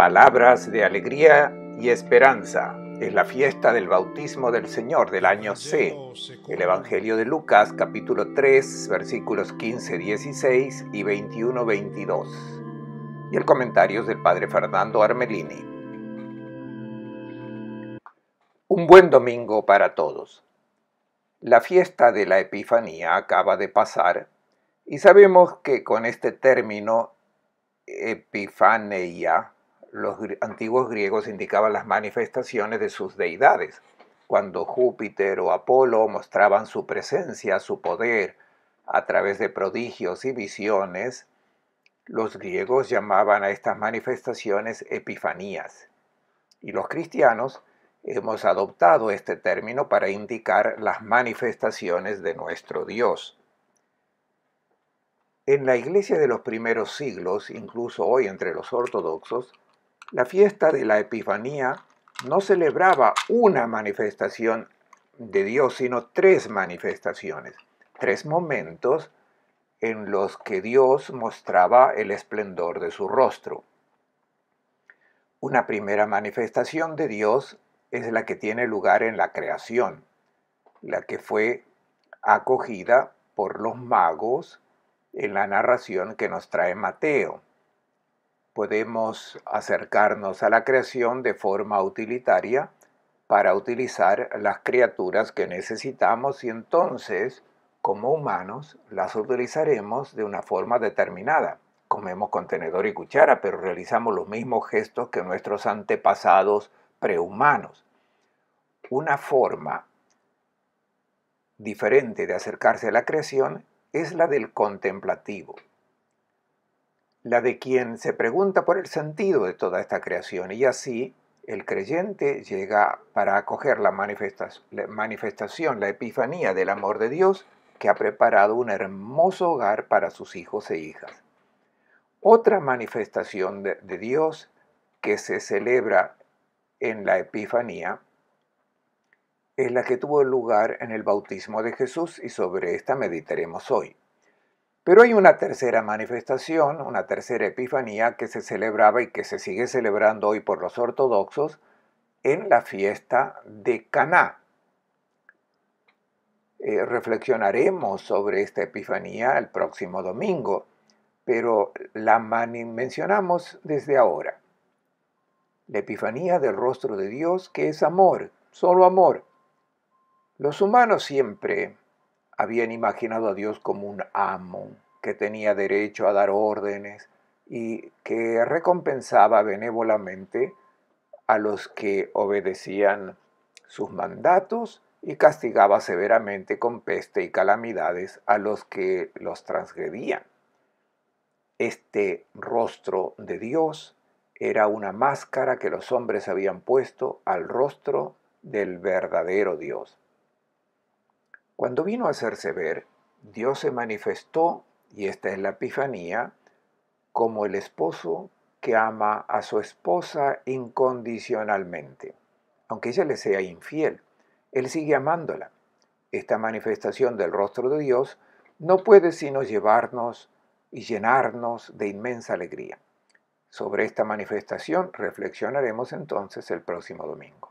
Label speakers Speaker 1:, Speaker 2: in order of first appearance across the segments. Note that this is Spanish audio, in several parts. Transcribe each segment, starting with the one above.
Speaker 1: Palabras de alegría y esperanza. Es la fiesta del bautismo del Señor del año C. El Evangelio de Lucas capítulo 3 versículos 15, 16 y 21, 22. Y el comentario del Padre Fernando Armelini. Un buen domingo para todos. La fiesta de la Epifanía acaba de pasar y sabemos que con este término Epifaneia los antiguos griegos indicaban las manifestaciones de sus deidades, cuando Júpiter o Apolo mostraban su presencia, su poder, a través de prodigios y visiones, los griegos llamaban a estas manifestaciones epifanías. Y los cristianos hemos adoptado este término para indicar las manifestaciones de nuestro Dios. En la iglesia de los primeros siglos, incluso hoy entre los ortodoxos, la fiesta de la Epifanía no celebraba una manifestación de Dios, sino tres manifestaciones, tres momentos en los que Dios mostraba el esplendor de su rostro. Una primera manifestación de Dios es la que tiene lugar en la creación, la que fue acogida por los magos en la narración que nos trae Mateo podemos acercarnos a la creación de forma utilitaria para utilizar las criaturas que necesitamos y entonces, como humanos, las utilizaremos de una forma determinada. Comemos con tenedor y cuchara, pero realizamos los mismos gestos que nuestros antepasados prehumanos. Una forma diferente de acercarse a la creación es la del contemplativo la de quien se pregunta por el sentido de toda esta creación y así el creyente llega para acoger la, manifestación, la epifanía del amor de Dios que ha preparado un hermoso hogar para sus hijos e hijas. Otra manifestación de, Dios que se celebra en la epifanía es la que tuvo lugar en el bautismo de Jesús y sobre esta meditaremos hoy. Pero hay una tercera manifestación, una tercera epifanía que se celebraba y que se sigue celebrando hoy por los ortodoxos en la fiesta de Caná. Eh, reflexionaremos sobre esta epifanía el próximo domingo, pero la mencionamos desde ahora. La epifanía del rostro de Dios que es amor, solo amor. Los humanos siempre habían imaginado a Dios como un amo que tenía derecho a dar órdenes y que recompensaba benévolamente a los que obedecían sus mandatos y castigaba severamente con peste y calamidades a los que los transgredían. Este rostro de Dios era una máscara que los hombres habían puesto al rostro del verdadero Dios. Cuando vino a hacerse ver, Dios se manifestó, y esta es la Epifanía, como el esposo que ama a su esposa incondicionalmente. Aunque ella le sea infiel, él sigue amándola. Esta manifestación del rostro de Dios no puede sino llevarnos y llenarnos de inmensa alegría. Sobre esta manifestación reflexionaremos entonces el próximo domingo.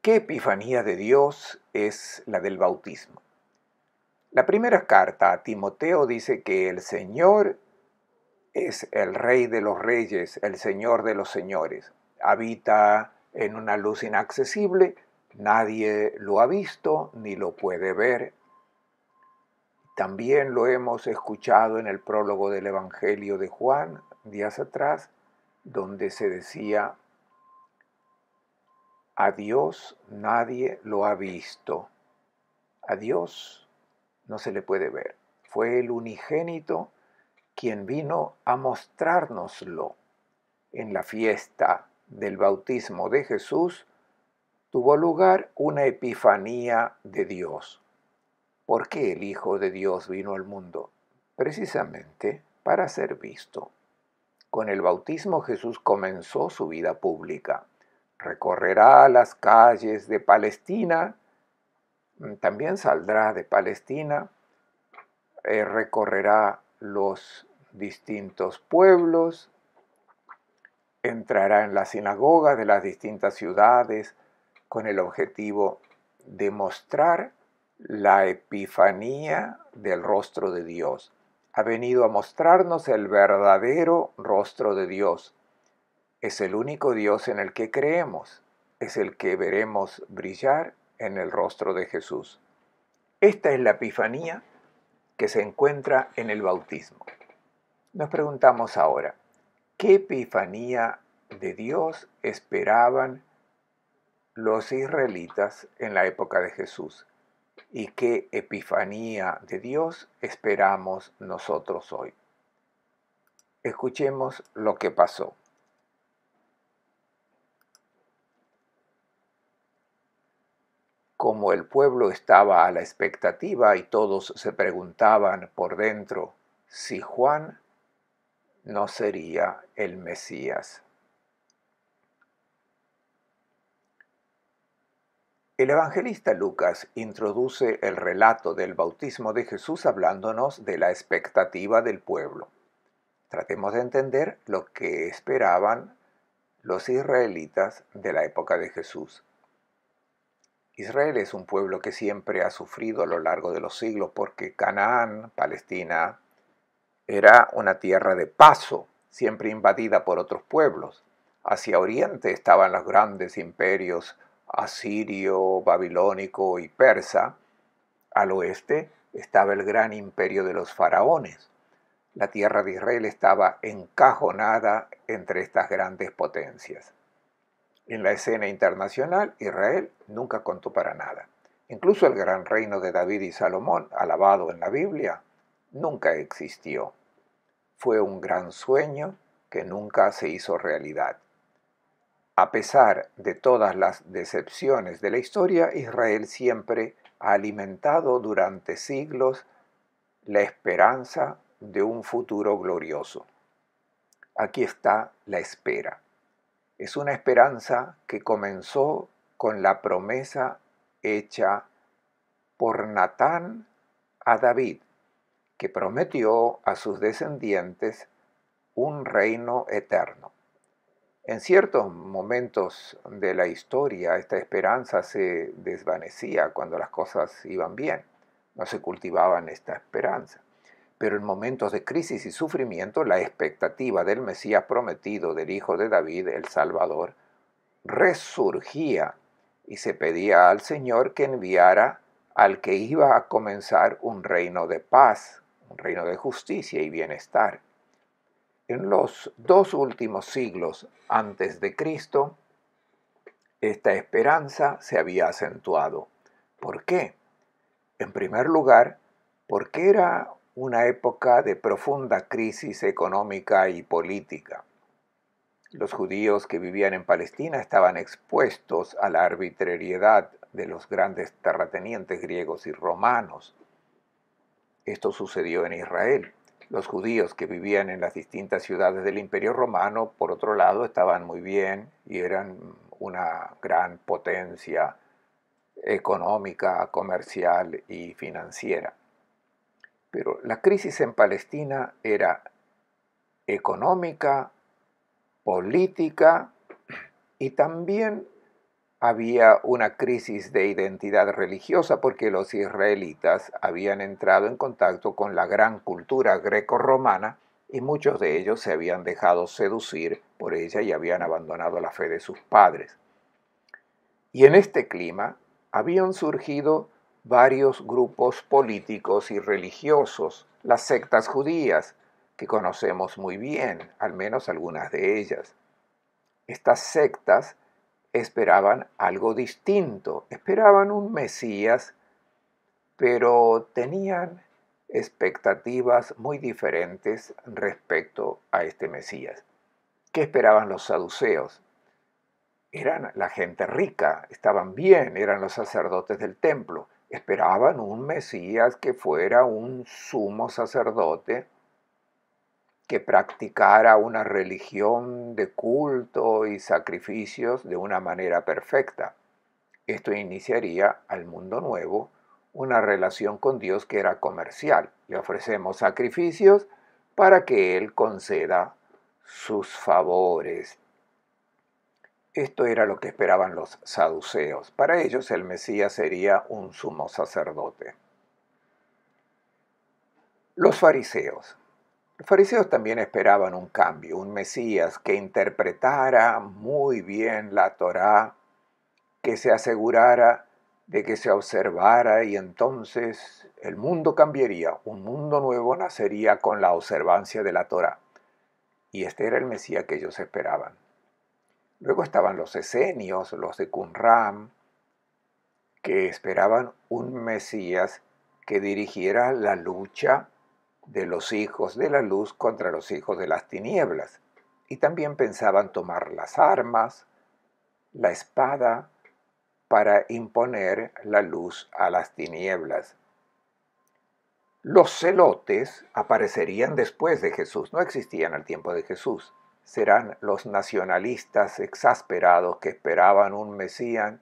Speaker 1: ¿Qué epifanía de Dios es la del bautismo? La primera carta a Timoteo dice que el Señor es el Rey de los Reyes, el Señor de los Señores. Habita en una luz inaccesible, nadie lo ha visto ni lo puede ver. También lo hemos escuchado en el prólogo del Evangelio de Juan, días atrás, donde se decía, a Dios nadie lo ha visto. A Dios no se le puede ver. Fue el unigénito quien vino a mostrárnoslo. En la fiesta del bautismo de Jesús tuvo lugar una epifanía de Dios. ¿Por qué el Hijo de Dios vino al mundo? Precisamente para ser visto. Con el bautismo Jesús comenzó su vida pública recorrerá las calles de Palestina, mm, también saldrá de Palestina, eh, recorrerá los distintos pueblos, entrará en las sinagogas de las distintas ciudades con el objetivo de mostrar la epifanía del rostro de Dios. Ha venido a mostrarnos el verdadero rostro de Dios, es el único Dios en el que creemos, es el que veremos brillar en el rostro de Jesús. Esta es la epifanía que se encuentra en el bautismo. Nos preguntamos ahora, ¿qué epifanía de Dios esperaban los israelitas en la época de Jesús? ¿Y qué epifanía de Dios esperamos nosotros hoy? Escuchemos lo que pasó. como el pueblo estaba a la expectativa y todos se preguntaban por dentro si Juan no sería el Mesías. El evangelista Lucas introduce el relato del bautismo de Jesús hablándonos de la expectativa del pueblo. Tratemos de entender lo que esperaban los israelitas de la época de Jesús. Israel es un pueblo que siempre ha sufrido a lo largo de los siglos porque Canaán, Palestina, era una tierra de paso, siempre invadida por otros pueblos. Hacia oriente estaban los grandes imperios asirio, babilónico y persa. Al oeste estaba el gran imperio de los faraones. La tierra de Israel estaba encajonada entre estas grandes potencias. En la escena internacional, Israel nunca contó para nada. Incluso el gran reino de David y Salomón, alabado en la Biblia, nunca existió. Fue un gran sueño que nunca se hizo realidad. A pesar de todas las decepciones de la historia, Israel siempre ha alimentado durante siglos la esperanza de un futuro glorioso. Aquí está la espera. Es una esperanza que comenzó con la promesa hecha por Natán a David, que prometió a sus descendientes un reino eterno. En ciertos momentos de la historia esta esperanza se desvanecía cuando las cosas iban bien, no se cultivaban esta esperanza pero en momentos de crisis y sufrimiento la expectativa del Mesías prometido, del Hijo de David, el Salvador, resurgía y se pedía al Señor que enviara al que iba a comenzar un reino de paz, un reino de justicia y bienestar. En los dos últimos siglos antes de Cristo, esta esperanza se había acentuado. ¿Por qué? En primer lugar, porque era una época de profunda crisis económica y política. Los judíos que vivían en Palestina estaban expuestos a la arbitrariedad de los grandes terratenientes griegos y romanos. Esto sucedió en Israel. Los judíos que vivían en las distintas ciudades del Imperio Romano, por otro lado, estaban muy bien y eran una gran potencia económica, comercial y financiera. Pero la crisis en Palestina era económica, política y también había una crisis de identidad religiosa porque los israelitas habían entrado en contacto con la gran cultura greco-romana y muchos de ellos se habían dejado seducir por ella y habían abandonado la fe de sus padres. Y en este clima habían surgido varios grupos políticos y religiosos, las sectas judías, que conocemos muy bien, al menos algunas de ellas. Estas sectas esperaban algo distinto, esperaban un Mesías, pero tenían expectativas muy diferentes respecto a este Mesías. ¿Qué esperaban los saduceos? Eran la gente rica, estaban bien, eran los sacerdotes del templo, esperaban un Mesías que fuera un sumo sacerdote, que practicara una religión de culto y sacrificios de una manera perfecta. Esto iniciaría al mundo nuevo una relación con Dios que era comercial. Le ofrecemos sacrificios para que Él conceda sus favores. Esto era lo que esperaban los saduceos. Para ellos el Mesías sería un sumo sacerdote. Los fariseos. Los fariseos también esperaban un cambio, un Mesías que interpretara muy bien la Torá, que se asegurara de que se observara y entonces el mundo cambiaría, un mundo nuevo nacería con la observancia de la Torá. Y este era el Mesías que ellos esperaban. Luego estaban los esenios, los de Qumran, que esperaban un Mesías que dirigiera la lucha de los hijos de la luz contra los hijos de las tinieblas. Y también pensaban tomar las armas, la espada, para imponer la luz a las tinieblas. Los celotes aparecerían después de Jesús, no existían al tiempo de Jesús serán los nacionalistas exasperados que esperaban un Mesías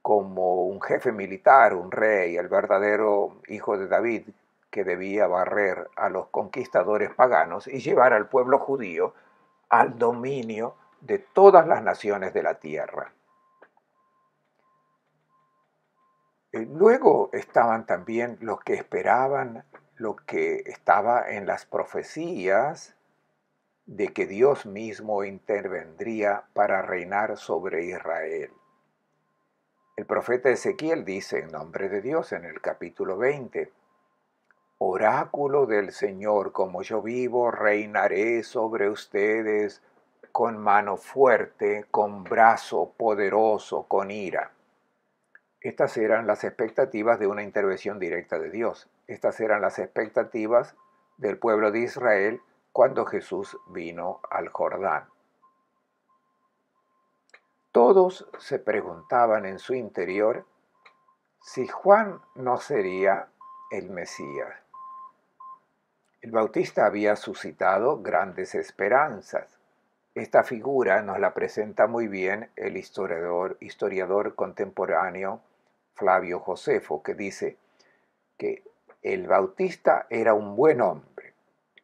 Speaker 1: como un jefe militar, un rey, el verdadero hijo de David, que debía barrer a los conquistadores paganos y llevar al pueblo judío al dominio de todas las naciones de la tierra. Eh, luego estaban también los que esperaban lo que estaba en las profecías de que Dios mismo intervendría para reinar sobre Israel. El profeta Ezequiel dice en nombre de Dios en el capítulo 20, Oráculo del Señor, como yo vivo, reinaré sobre ustedes con mano fuerte, con brazo poderoso, con ira. Estas eran las expectativas de una intervención directa de Dios. Estas eran las expectativas del pueblo de Israel cuando Jesús vino al Jordán. Todos se preguntaban en su interior si Juan no sería el Mesías. El Bautista había suscitado grandes esperanzas. Esta figura nos la presenta muy bien el historiador, historiador contemporáneo Flavio Josefo, que dice que el Bautista era un buen hombre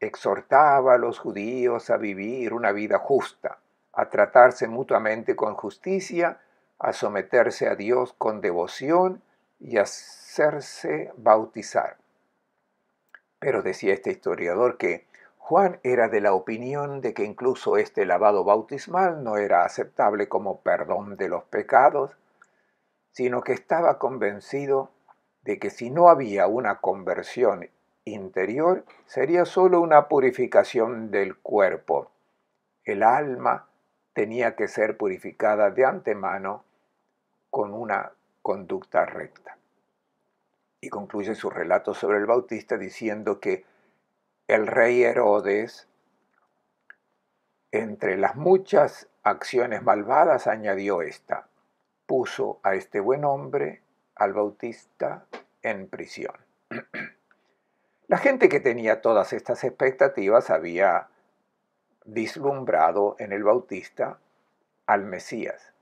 Speaker 1: exhortaba a los judíos a vivir una vida justa, a tratarse mutuamente con justicia, a someterse a Dios con devoción y a hacerse bautizar. Pero decía este historiador que Juan era de la opinión de que incluso este lavado bautismal no era aceptable como perdón de los pecados, sino que estaba convencido de que si no había una conversión interior sería sólo una purificación del cuerpo. El alma tenía que ser purificada de antemano con una conducta recta. Y concluye su relato sobre el Bautista diciendo que el rey Herodes, entre las muchas acciones malvadas, añadió esta, puso a este buen hombre, al Bautista, en prisión. La gente que tenía todas estas expectativas había vislumbrado en el Bautista al Mesías.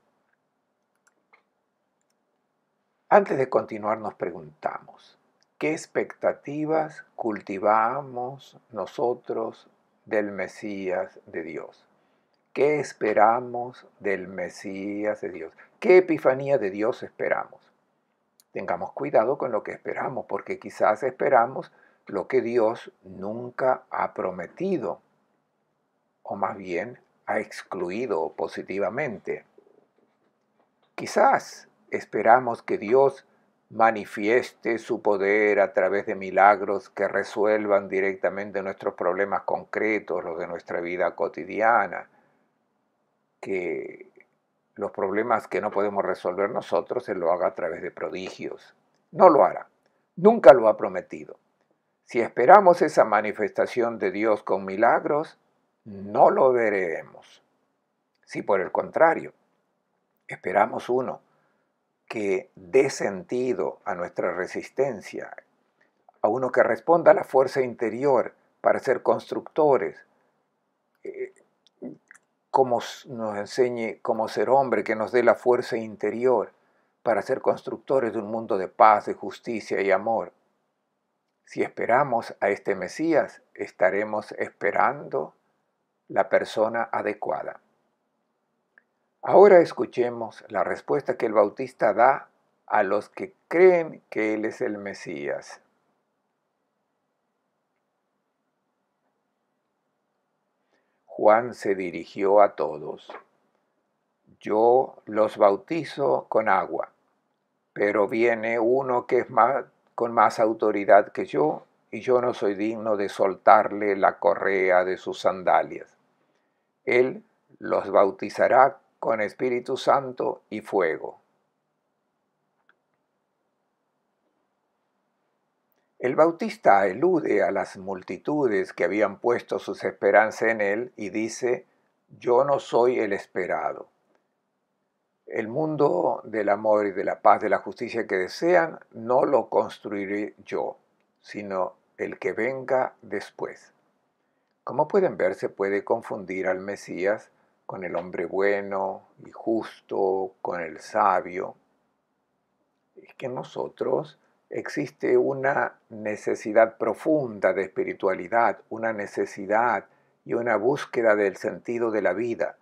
Speaker 1: Antes de continuar nos preguntamos, ¿qué expectativas cultivamos nosotros del Mesías de Dios? ¿Qué esperamos del Mesías de Dios? ¿Qué epifanía de Dios esperamos? Tengamos cuidado con lo que esperamos, porque quizás esperamos lo que Dios nunca ha prometido, o más bien ha excluido positivamente. Quizás esperamos que Dios manifieste su poder a través de milagros que resuelvan directamente nuestros problemas concretos, los de nuestra vida cotidiana, que los problemas que no podemos resolver nosotros se lo haga a través de prodigios. No lo hará, nunca lo ha prometido. Si esperamos esa manifestación de Dios con milagros, no lo veremos. Si por el contrario, esperamos uno que dé sentido a nuestra resistencia, a uno que responda a la fuerza interior para ser constructores, eh, como nos enseñe cómo ser hombre, que nos dé la fuerza interior para ser constructores de un mundo de paz, de justicia y amor. Si esperamos a este Mesías, estaremos esperando la persona adecuada. Ahora escuchemos la respuesta que el Bautista da a los que creen que Él es el Mesías. Juan se dirigió a todos. Yo los bautizo con agua, pero viene uno que es más con más autoridad que yo, y yo no soy digno de soltarle la correa de sus sandalias. Él los bautizará con Espíritu Santo y fuego. El Bautista elude a las multitudes que habían puesto sus esperanzas en él y dice, yo no soy el esperado. El mundo del amor y de la paz, de la justicia que desean, no lo construiré yo, sino el que venga después. Como pueden ver, se puede confundir al Mesías con el hombre bueno y justo, con el sabio. Es que en nosotros existe una necesidad profunda de espiritualidad, una necesidad y una búsqueda del sentido de la vida.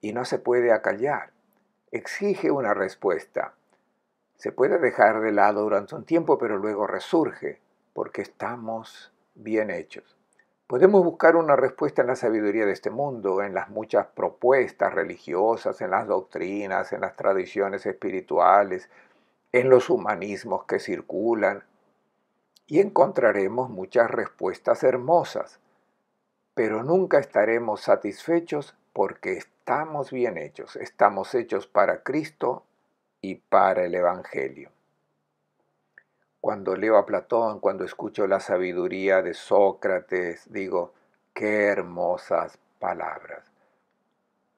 Speaker 1: Y no se puede acallar exige una respuesta. Se puede dejar de lado durante un tiempo, pero luego resurge, porque estamos bien hechos. Podemos buscar una respuesta en la sabiduría de este mundo, en las muchas propuestas religiosas, en las doctrinas, en las tradiciones espirituales, en los humanismos que circulan, y encontraremos muchas respuestas hermosas, pero nunca estaremos satisfechos porque estamos bien hechos, estamos hechos para Cristo y para el Evangelio. Cuando leo a Platón, cuando escucho la sabiduría de Sócrates, digo, qué hermosas palabras.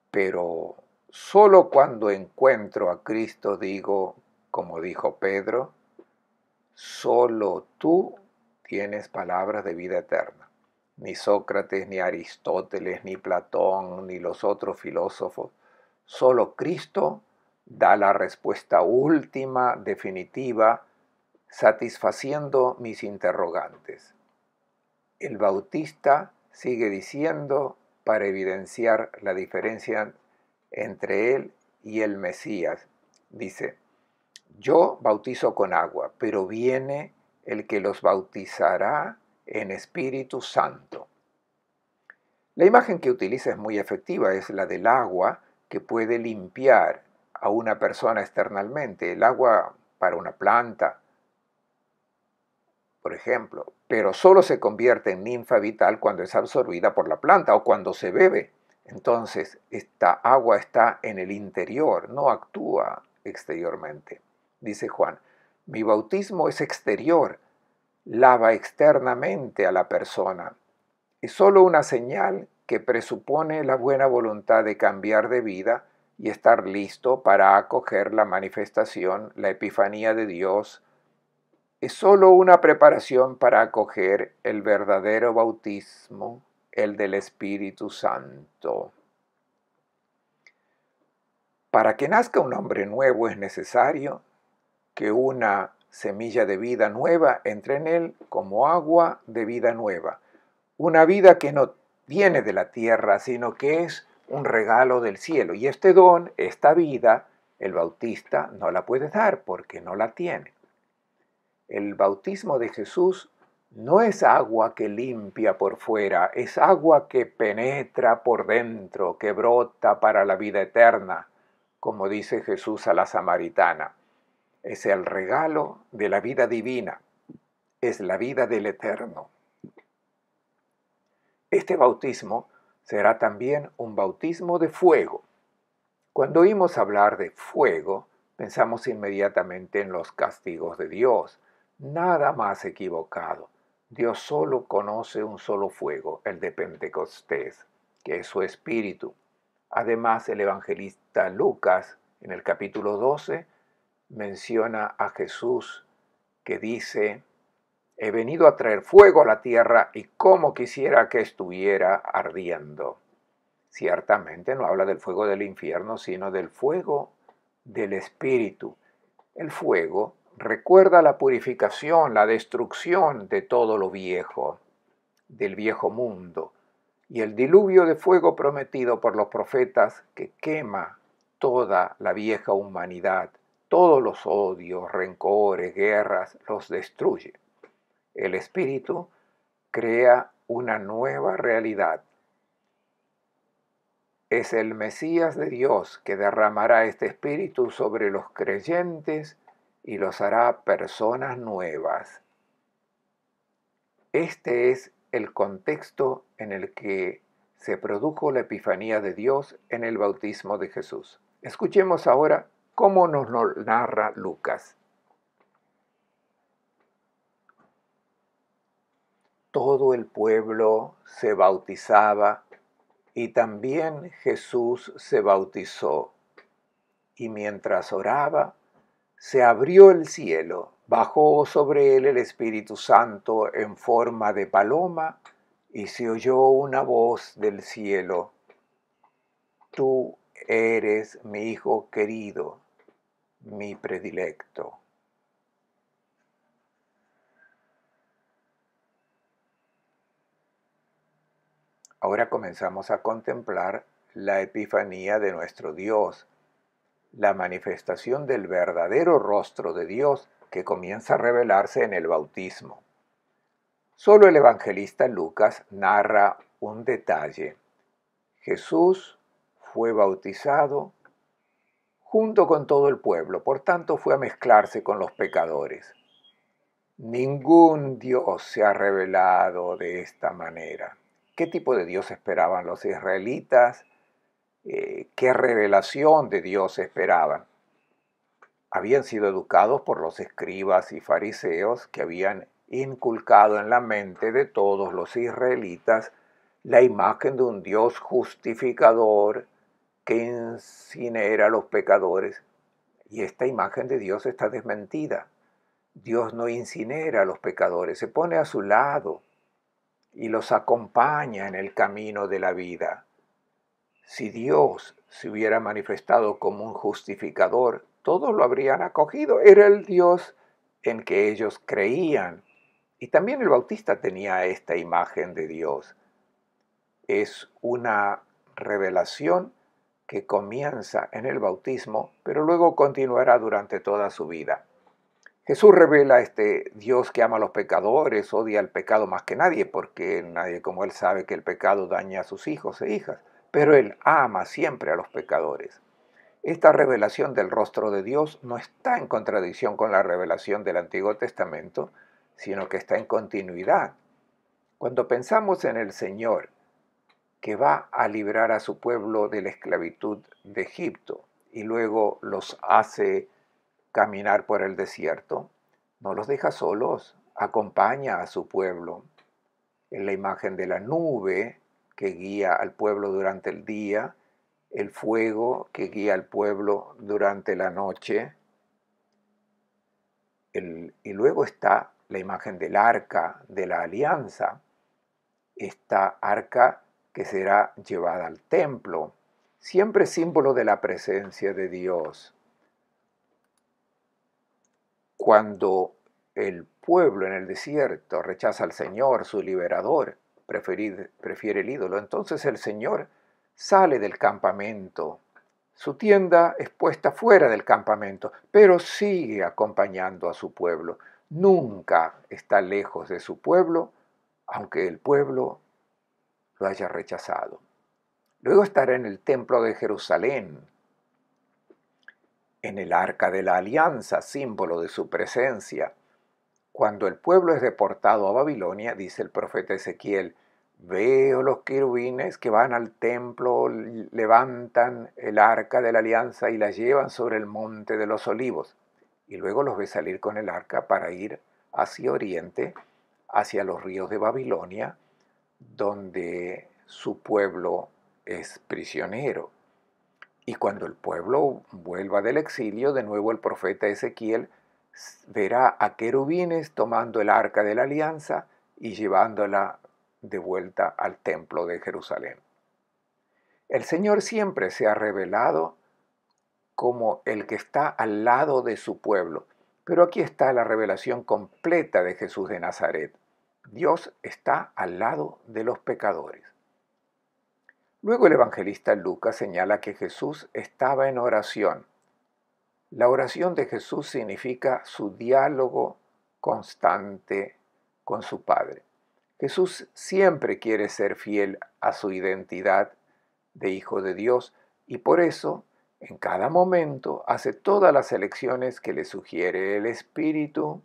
Speaker 1: Pero solo cuando encuentro a Cristo digo, como dijo Pedro, solo tú tienes palabras de vida eterna ni Sócrates, ni Aristóteles, ni Platón, ni los otros filósofos. Solo Cristo da la respuesta última, definitiva, satisfaciendo mis interrogantes. El Bautista sigue diciendo para evidenciar la diferencia entre él y el Mesías. Dice, yo bautizo con agua, pero viene el que los bautizará en Espíritu Santo. La imagen que utiliza es muy efectiva, es la del agua que puede limpiar a una persona externalmente, el agua para una planta, por ejemplo, pero solo se convierte en ninfa vital cuando es absorbida por la planta o cuando se bebe. Entonces, esta agua está en el interior, no actúa exteriormente. Dice Juan, mi bautismo es exterior, lava externamente a la persona. Es sólo una señal que presupone la buena voluntad de cambiar de vida y estar listo para acoger la manifestación, la epifanía de Dios. Es sólo una preparación para acoger el verdadero bautismo, el del Espíritu Santo. Para que nazca un hombre nuevo es necesario que una semilla de vida nueva entra en él como agua de vida nueva. Una vida que no viene de la tierra, sino que es un regalo del cielo. Y este don, esta vida, el bautista no la puede dar porque no la tiene. El bautismo de Jesús no es agua que limpia por fuera, es agua que penetra por dentro, que brota para la vida eterna, como dice Jesús a la samaritana es el regalo de la vida divina, es la vida del eterno. Este bautismo será también un bautismo de fuego. Cuando oímos hablar de fuego, pensamos inmediatamente en los castigos de Dios. Nada más equivocado. Dios solo conoce un solo fuego, el de Pentecostés, que es su espíritu. Además, el evangelista Lucas, en el capítulo 12, menciona a Jesús que dice, he venido a traer fuego a la tierra y cómo quisiera que estuviera ardiendo. Ciertamente no habla del fuego del infierno, sino del fuego del espíritu. El fuego recuerda la purificación, la destrucción de todo lo viejo, del viejo mundo, y el diluvio de fuego prometido por los profetas que quema toda la vieja humanidad todos los odios, rencores, guerras, los destruye. El espíritu crea una nueva realidad. Es el Mesías de Dios que derramará este espíritu sobre los creyentes y los hará personas nuevas. Este es el contexto en el que se produjo la epifanía de Dios en el bautismo de Jesús. Escuchemos ahora ¿Cómo nos lo narra Lucas. Todo el pueblo se bautizaba y también Jesús se bautizó. Y mientras oraba, se abrió el cielo, bajó sobre él el Espíritu Santo en forma de paloma, y se oyó una voz del cielo, Tú eres mi Hijo querido, mi predilecto. Ahora comenzamos a contemplar la epifanía de nuestro Dios, la manifestación del verdadero rostro de Dios que comienza a revelarse en el bautismo. Solo el evangelista Lucas narra un detalle. Jesús fue bautizado junto con todo el pueblo, por tanto fue a mezclarse con los pecadores. Ningún Dios se ha revelado de esta manera. ¿Qué tipo de Dios esperaban los israelitas? Eh, ¿Qué revelación de Dios esperaban? Habían sido educados por los escribas y fariseos que habían inculcado en la mente de todos los israelitas la imagen de un Dios justificador, que incinera a los pecadores. Y esta imagen de Dios está desmentida. Dios no incinera a los pecadores, se pone a su lado y los acompaña en el camino de la vida. Si Dios se hubiera manifestado como un justificador, todos lo habrían acogido. Era el Dios en que ellos creían. Y también el Bautista tenía esta imagen de Dios. Es una revelación que comienza en el bautismo, pero luego continuará durante toda su vida. Jesús revela este Dios que ama a los pecadores, odia al pecado más que nadie, porque nadie como Él sabe que el pecado daña a sus hijos e hijas, pero Él ama siempre a los pecadores. Esta revelación del rostro de Dios no está en contradicción con la revelación del Antiguo Testamento, sino que está en continuidad. Cuando pensamos en el Señor que va a librar a su pueblo de la esclavitud de Egipto y luego los hace caminar por el desierto, no los deja solos, acompaña a su pueblo. En la imagen de la nube que guía al pueblo durante el día, el fuego que guía al pueblo durante la noche, y luego está la imagen del arca de la alianza. Esta arca que será llevada al templo, siempre símbolo de la presencia de Dios. Cuando el pueblo en el desierto rechaza al Señor, su liberador, prefiere el ídolo, entonces el Señor sale del campamento. Su tienda es puesta fuera del campamento, pero sigue acompañando a su pueblo. Nunca está lejos de su pueblo, aunque el pueblo lo haya rechazado. Luego estará en el templo de Jerusalén, en el arca de la alianza, símbolo de su presencia. Cuando el pueblo es deportado a Babilonia, dice el profeta Ezequiel, veo los querubines que van al templo, levantan el arca de la alianza y la llevan sobre el monte de los olivos. Y luego los ve salir con el arca para ir hacia oriente, hacia los ríos de Babilonia, donde su pueblo es prisionero. Y cuando el pueblo vuelva del exilio, de nuevo el profeta Ezequiel verá a querubines tomando el arca de la alianza y llevándola de vuelta al templo de Jerusalén. El Señor siempre se ha revelado como el que está al lado de su pueblo, pero aquí está la revelación completa de Jesús de Nazaret. Dios está al lado de los pecadores. Luego el evangelista Lucas señala que Jesús estaba en oración. La oración de Jesús significa su diálogo constante con su Padre. Jesús siempre quiere ser fiel a su identidad de Hijo de Dios y por eso en cada momento hace todas las elecciones que le sugiere el Espíritu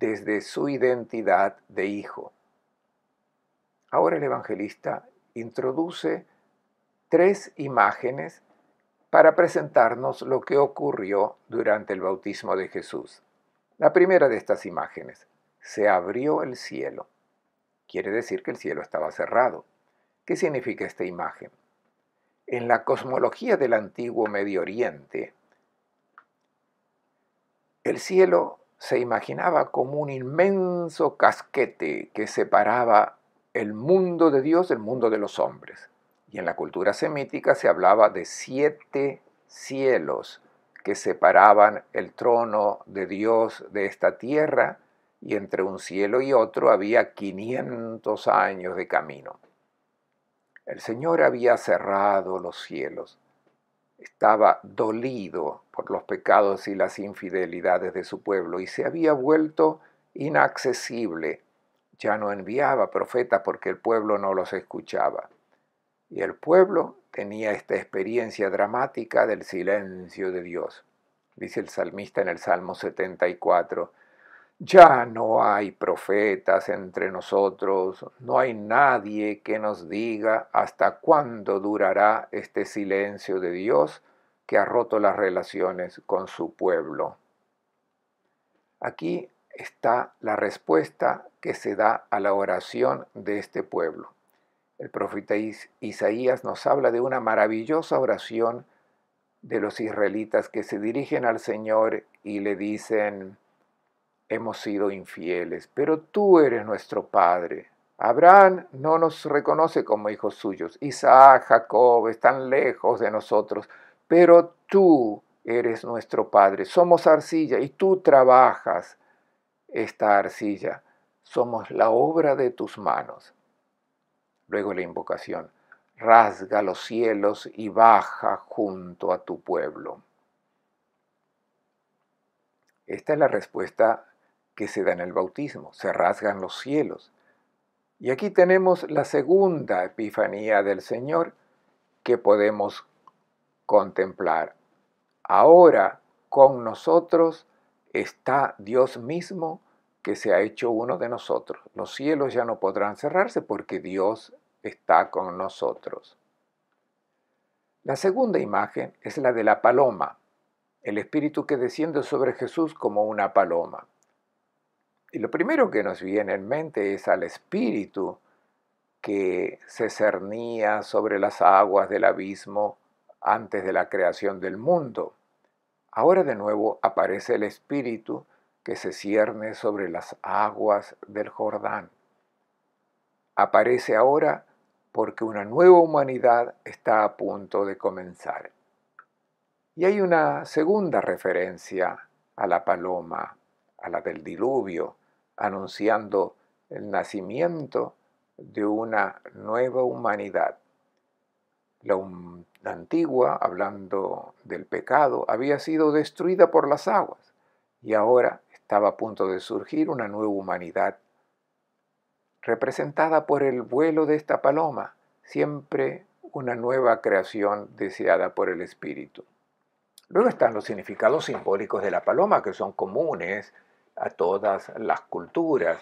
Speaker 1: desde su identidad de hijo. Ahora el evangelista introduce tres imágenes para presentarnos lo que ocurrió durante el bautismo de Jesús. La primera de estas imágenes, se abrió el cielo. Quiere decir que el cielo estaba cerrado. ¿Qué significa esta imagen? En la cosmología del antiguo Medio Oriente, el cielo se imaginaba como un inmenso casquete que separaba el mundo de Dios del mundo de los hombres. Y en la cultura semítica se hablaba de siete cielos que separaban el trono de Dios de esta tierra y entre un cielo y otro había 500 años de camino. El Señor había cerrado los cielos estaba dolido por los pecados y las infidelidades de su pueblo y se había vuelto inaccesible. Ya no enviaba profetas porque el pueblo no los escuchaba. Y el pueblo tenía esta experiencia dramática del silencio de Dios. Dice el salmista en el Salmo 74, ya no hay profetas entre nosotros, no hay nadie que nos diga hasta cuándo durará este silencio de Dios que ha roto las relaciones con su pueblo. Aquí está la respuesta que se da a la oración de este pueblo. El profeta Isaías nos habla de una maravillosa oración de los israelitas que se dirigen al Señor y le dicen, hemos sido infieles, pero tú eres nuestro Padre. Abraham no nos reconoce como hijos suyos. Isaac, Jacob están lejos de nosotros, pero tú eres nuestro Padre. Somos arcilla y tú trabajas esta arcilla. Somos la obra de tus manos. Luego la invocación. Rasga los cielos y baja junto a tu pueblo. Esta es la respuesta que se da en el bautismo, se rasgan los cielos. Y aquí tenemos la segunda epifanía del Señor que podemos contemplar. Ahora con nosotros está Dios mismo que se ha hecho uno de nosotros. Los cielos ya no podrán cerrarse porque Dios está con nosotros. La segunda imagen es la de la paloma, el espíritu que desciende sobre Jesús como una paloma. Y lo primero que nos viene en mente es al espíritu que se cernía sobre las aguas del abismo antes de la creación del mundo. Ahora de nuevo aparece el espíritu que se cierne sobre las aguas del Jordán. Aparece ahora porque una nueva humanidad está a punto de comenzar. Y hay una segunda referencia a la paloma, a la del diluvio, anunciando el nacimiento de una nueva humanidad. La, antigua, hablando del pecado, había sido destruida por las aguas y ahora estaba a punto de surgir una nueva humanidad, representada por el vuelo de esta paloma, siempre una nueva creación deseada por el Espíritu. Luego están los significados simbólicos de la paloma, que son comunes a todas las culturas.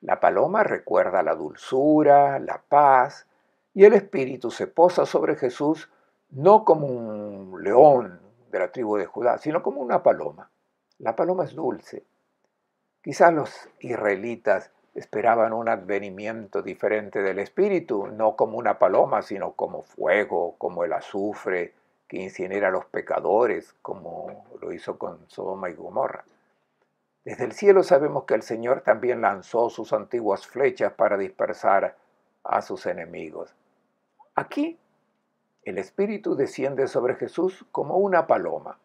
Speaker 1: La paloma recuerda la dulzura, la paz, y el espíritu se posa sobre Jesús no como un león de la tribu de Judá, sino como una paloma. La paloma es dulce. Quizás los israelitas esperaban un advenimiento diferente del espíritu, no como una paloma, sino como fuego, como el azufre que incinera a los pecadores, como lo hizo con Sodoma y Gomorra. Desde el cielo sabemos que el Señor también lanzó sus antiguas flechas para dispersar a sus enemigos. Aquí, el Espíritu desciende sobre Jesús como una paloma.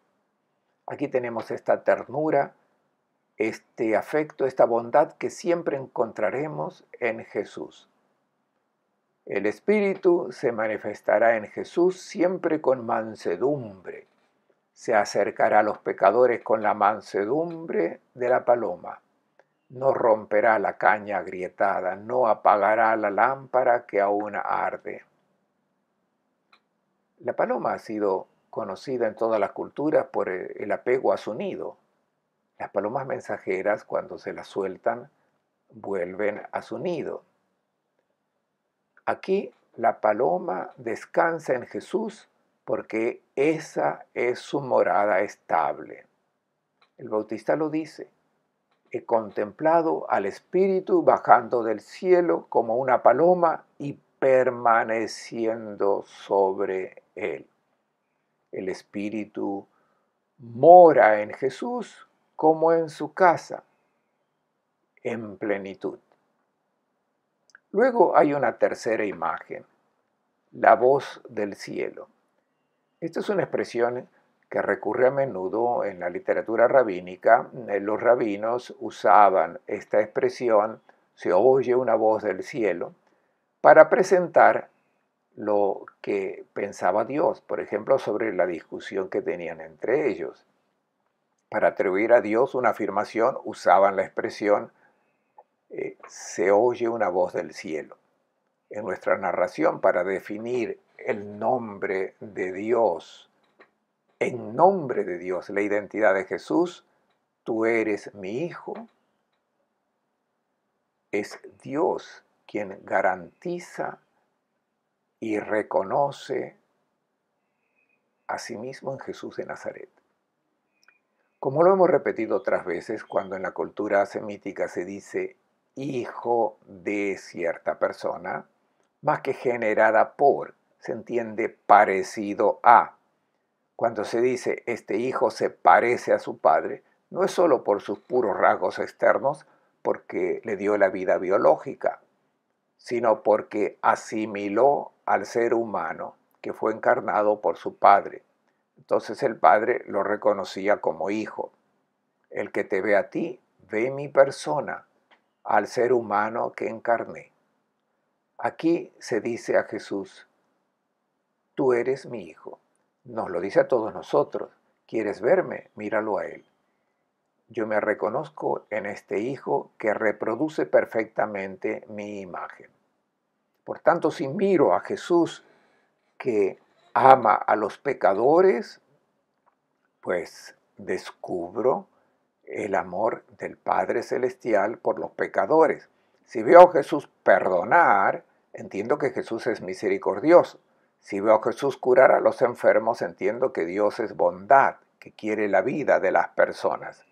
Speaker 1: Aquí tenemos esta ternura, este afecto, esta bondad que siempre encontraremos en Jesús. El Espíritu se manifestará en Jesús siempre con mansedumbre, se acercará a los pecadores con la mansedumbre de la paloma. No romperá la caña agrietada, no apagará la lámpara que aún arde. La paloma ha sido conocida en todas las culturas por el apego a su nido. Las palomas mensajeras, cuando se las sueltan, vuelven a su nido. Aquí la paloma descansa en Jesús porque esa es su morada estable. El bautista lo dice, he contemplado al Espíritu bajando del cielo como una paloma y permaneciendo sobre él. El Espíritu mora en Jesús como en su casa, en plenitud. Luego hay una tercera imagen, la voz del cielo. Esta es una expresión que recurre a menudo en la literatura rabínica. Eh, los rabinos usaban esta expresión, se oye una voz del cielo, para presentar lo que pensaba Dios, por ejemplo, sobre la discusión que tenían entre ellos. Para atribuir a Dios una afirmación usaban la expresión eh, se oye una voz del cielo. En nuestra narración, para definir el nombre de Dios. En nombre de Dios, la identidad de Jesús, tú eres mi hijo. Es Dios quien garantiza y reconoce a sí mismo en Jesús de Nazaret. Como lo hemos repetido otras veces, cuando en la cultura semítica se dice hijo de cierta persona, más que generada por, se entiende parecido a. Cuando se dice este hijo se parece a su padre, no es solo por sus puros rasgos externos, porque le dio la vida biológica, sino porque asimiló al ser humano que fue encarnado por su padre. Entonces el padre lo reconocía como hijo. El que te ve a ti, ve mi persona, al ser humano que encarné. Aquí se dice a Jesús, tú eres mi hijo. Nos lo dice a todos nosotros. ¿Quieres verme? Míralo a él. Yo me reconozco en este hijo que reproduce perfectamente mi imagen. Por tanto, si miro a Jesús que ama a los pecadores, pues descubro el amor del Padre Celestial por los pecadores. Si veo a Jesús perdonar, entiendo que Jesús es misericordioso. Si veo a Jesús curar a los enfermos, entiendo que Dios es bondad, que quiere la vida de las personas.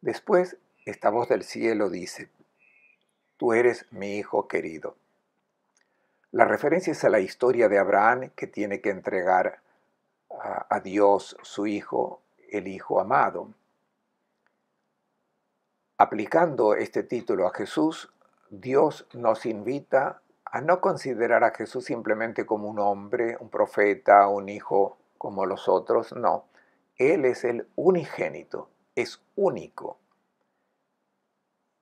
Speaker 1: Después, esta voz del cielo dice, Tú eres mi hijo querido. La referencia es a la historia de Abraham que tiene que entregar a, Dios su hijo, el hijo amado. Aplicando este título a Jesús, Dios nos invita a no considerar a Jesús simplemente como un hombre, un profeta, un hijo como los otros, no. Él es el unigénito, es único,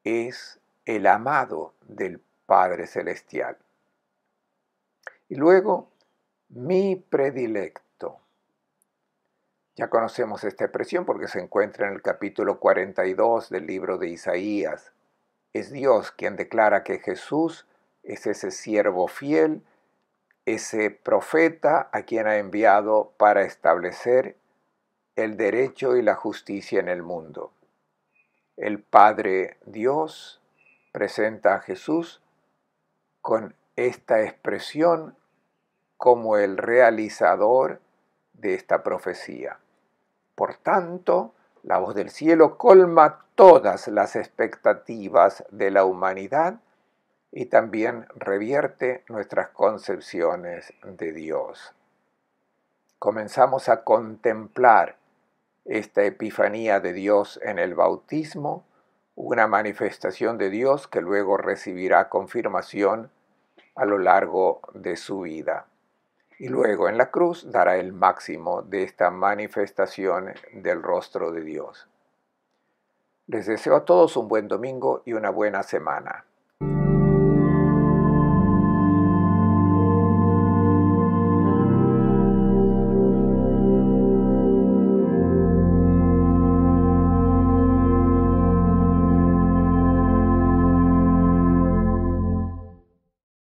Speaker 1: es el amado del Padre Celestial. Y luego, mi predilecto. Ya conocemos esta expresión porque se encuentra en el capítulo 42 del libro de Isaías. Es Dios quien declara que Jesús es ese siervo fiel, ese profeta a quien ha enviado para establecer el derecho y la justicia en el mundo. El Padre Dios presenta a Jesús con esta expresión como el realizador de esta profecía. Por tanto, la voz del cielo colma todas las expectativas de la humanidad y también revierte nuestras concepciones de Dios. Comenzamos a contemplar esta epifanía de Dios en el bautismo, una manifestación de Dios que luego recibirá confirmación a lo largo de su vida. Y luego en la cruz dará el máximo de esta manifestación del rostro de Dios. Les deseo a todos un buen domingo y una buena semana.